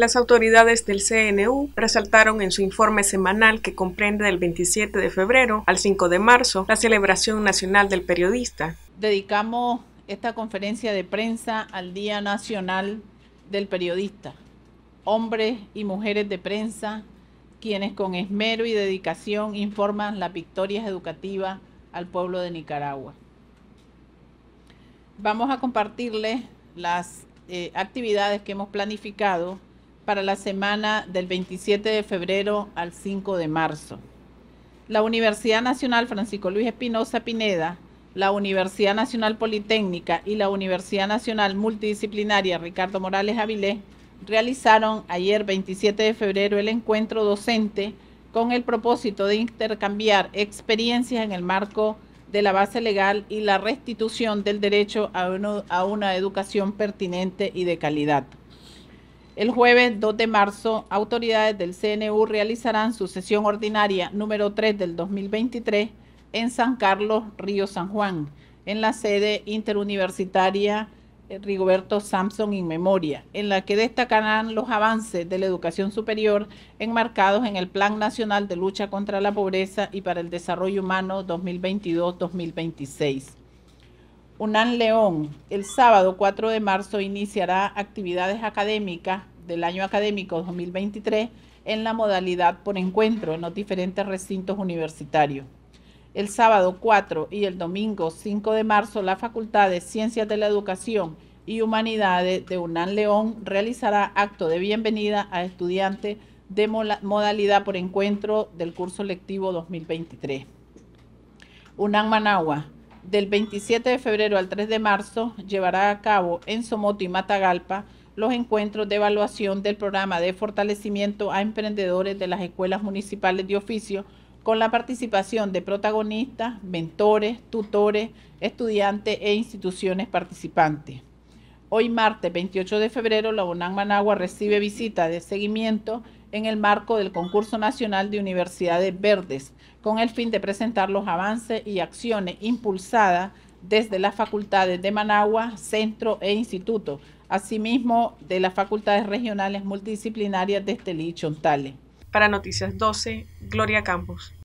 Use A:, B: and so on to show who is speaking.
A: Las autoridades del CNU resaltaron en su informe semanal que comprende del 27 de febrero al 5 de marzo la celebración nacional del periodista. Dedicamos esta conferencia de prensa al Día Nacional del Periodista. Hombres y mujeres de prensa, quienes con esmero y dedicación informan las victorias educativas al pueblo de Nicaragua. Vamos a compartirles las eh, actividades que hemos planificado para la semana del 27 de febrero al 5 de marzo. La Universidad Nacional Francisco Luis Espinosa Pineda, la Universidad Nacional Politécnica y la Universidad Nacional Multidisciplinaria Ricardo Morales Avilés realizaron ayer 27 de febrero el encuentro docente con el propósito de intercambiar experiencias en el marco de la base legal y la restitución del derecho a, a una educación pertinente y de calidad. El jueves 2 de marzo, autoridades del CNU realizarán su sesión ordinaria número 3 del 2023 en San Carlos, Río San Juan, en la sede interuniversitaria eh, Rigoberto Samson inmemoria Memoria, en la que destacarán los avances de la educación superior enmarcados en el Plan Nacional de Lucha contra la Pobreza y para el Desarrollo Humano 2022-2026. Unan León, el sábado 4 de marzo iniciará actividades académicas del año académico 2023 en la modalidad por encuentro en los diferentes recintos universitarios. El sábado 4 y el domingo 5 de marzo, la Facultad de Ciencias de la Educación y Humanidades de Unan León realizará acto de bienvenida a estudiantes de modalidad por encuentro del curso lectivo 2023. Unan Managua, del 27 de febrero al 3 de marzo llevará a cabo en Somoto y Matagalpa los encuentros de evaluación del programa de fortalecimiento a emprendedores de las escuelas municipales de oficio con la participación de protagonistas, mentores, tutores, estudiantes e instituciones participantes. Hoy martes 28 de febrero, la UNAM Managua recibe visita de seguimiento en el marco del Concurso Nacional de Universidades Verdes, con el fin de presentar los avances y acciones impulsadas desde las facultades de Managua, Centro e Instituto, asimismo de las facultades regionales multidisciplinarias de Estelí Para Noticias 12, Gloria Campos.